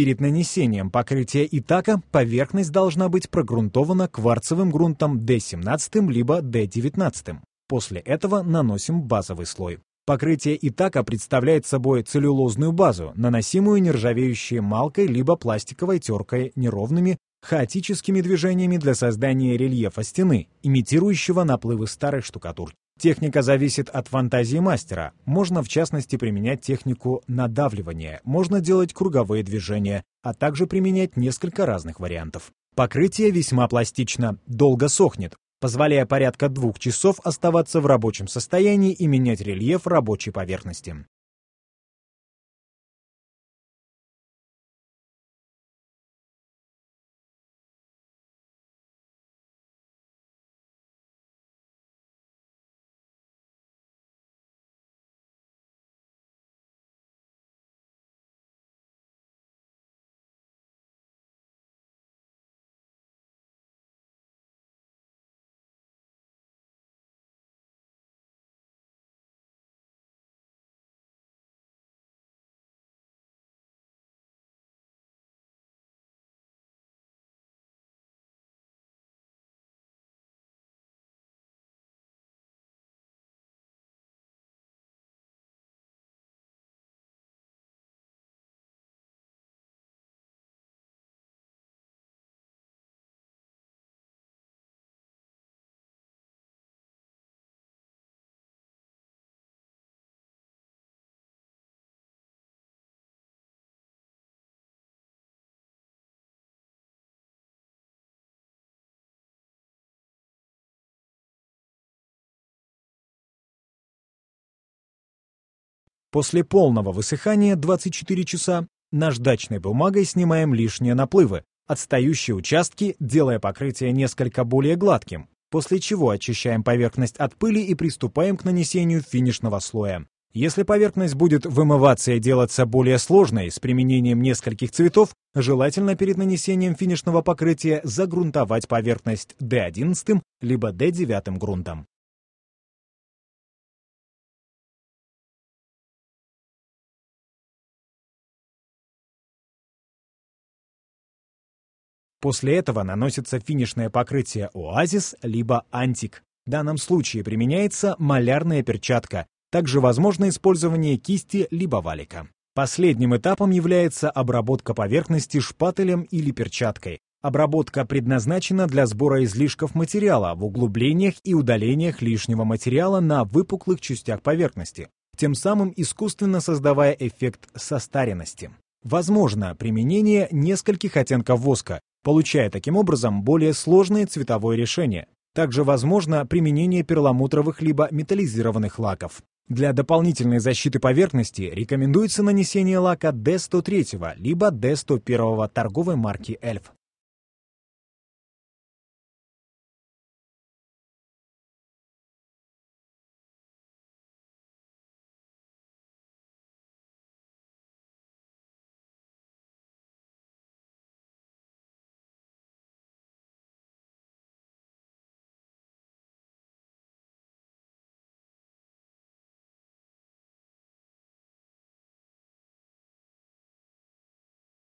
Перед нанесением покрытия итака поверхность должна быть прогрунтована кварцевым грунтом D17 либо D19. После этого наносим базовый слой. Покрытие итака представляет собой целлюлозную базу, наносимую нержавеющей малкой либо пластиковой теркой неровными, хаотическими движениями для создания рельефа стены, имитирующего наплывы старой штукатурки. Техника зависит от фантазии мастера. Можно, в частности, применять технику надавливания, можно делать круговые движения, а также применять несколько разных вариантов. Покрытие весьма пластично, долго сохнет, позволяя порядка двух часов оставаться в рабочем состоянии и менять рельеф рабочей поверхности. После полного высыхания 24 часа наждачной бумагой снимаем лишние наплывы, отстающие участки, делая покрытие несколько более гладким, после чего очищаем поверхность от пыли и приступаем к нанесению финишного слоя. Если поверхность будет вымываться и делаться более сложной с применением нескольких цветов, желательно перед нанесением финишного покрытия загрунтовать поверхность D11 либо D9 грунтом. После этого наносится финишное покрытие «Оазис» либо «Антик». В данном случае применяется малярная перчатка. Также возможно использование кисти либо валика. Последним этапом является обработка поверхности шпателем или перчаткой. Обработка предназначена для сбора излишков материала в углублениях и удалениях лишнего материала на выпуклых частях поверхности, тем самым искусственно создавая эффект состаренности. Возможно применение нескольких оттенков воска, получая таким образом более сложное цветовое решение. Также возможно применение перламутровых либо металлизированных лаков. Для дополнительной защиты поверхности рекомендуется нанесение лака D103 либо D101 торговой марки Elf.